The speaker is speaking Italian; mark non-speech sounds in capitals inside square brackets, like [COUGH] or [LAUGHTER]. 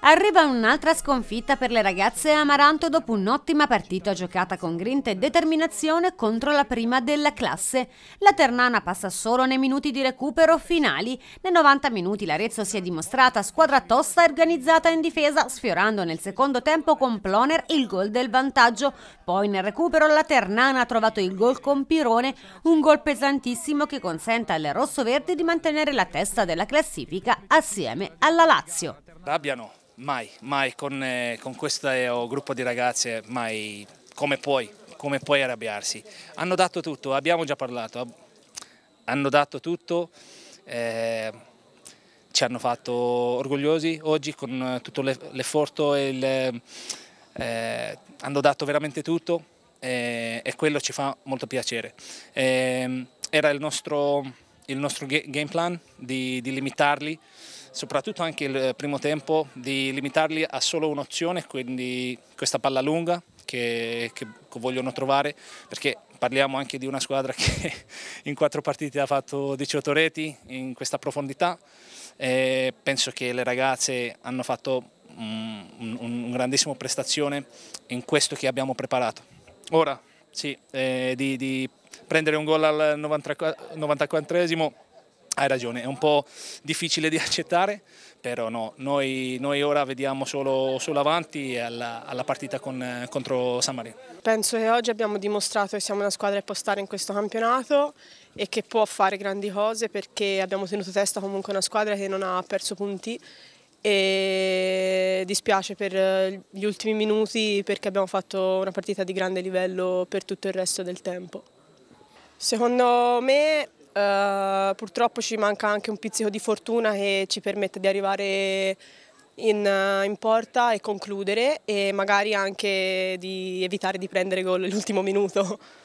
Arriva un'altra sconfitta per le ragazze Amaranto dopo un'ottima partita giocata con grinta e determinazione contro la prima della classe. La Ternana passa solo nei minuti di recupero finali. Nei 90 minuti l'Arezzo si è dimostrata squadra tosta e organizzata in difesa, sfiorando nel secondo tempo con Ploner il gol del vantaggio. Poi nel recupero la Ternana ha trovato il gol con Pirone, un gol pesantissimo che consente alle rossoverdi di mantenere la testa della classifica assieme alla Lazio. Abbiano Mai, mai, con, eh, con questo eh, gruppo di ragazze, mai, come puoi, come puoi arrabbiarsi. Hanno dato tutto, abbiamo già parlato, hanno dato tutto, eh, ci hanno fatto orgogliosi oggi con eh, tutto l'efforto, le eh, hanno dato veramente tutto eh, e quello ci fa molto piacere. Ehm, era il nostro il nostro game plan, di, di limitarli, soprattutto anche il eh, primo tempo, di limitarli a solo un'opzione, quindi questa palla lunga che, che, vogliono trovare, perché parliamo anche di una squadra che [LAUGHS] in quattro partite ha fatto 18 reti in questa profondità. E penso che le ragazze hanno fatto un, un, un grandissimo prestazione in questo che abbiamo preparato. Ora, sì, eh, di, di prendere un gol al 94esimo hai ragione, è un po' difficile di [LAUGHS] accettare, però no, noi, noi ora vediamo solo, solo avanti alla, alla partita con, contro San Marino. Penso che oggi abbiamo dimostrato che siamo una squadra che può stare in questo campionato e che può fare grandi cose perché abbiamo tenuto testa comunque una squadra che non ha perso punti e dispiace per eh, gli ultimi minuti perché abbiamo fatto una partita di grande livello per tutto il resto del tempo. Secondo me eh, purtroppo ci manca anche un pizzico di fortuna che ci permette di arrivare in, eh, in porta e concludere e magari anche di evitare di prendere gol l'ultimo minuto.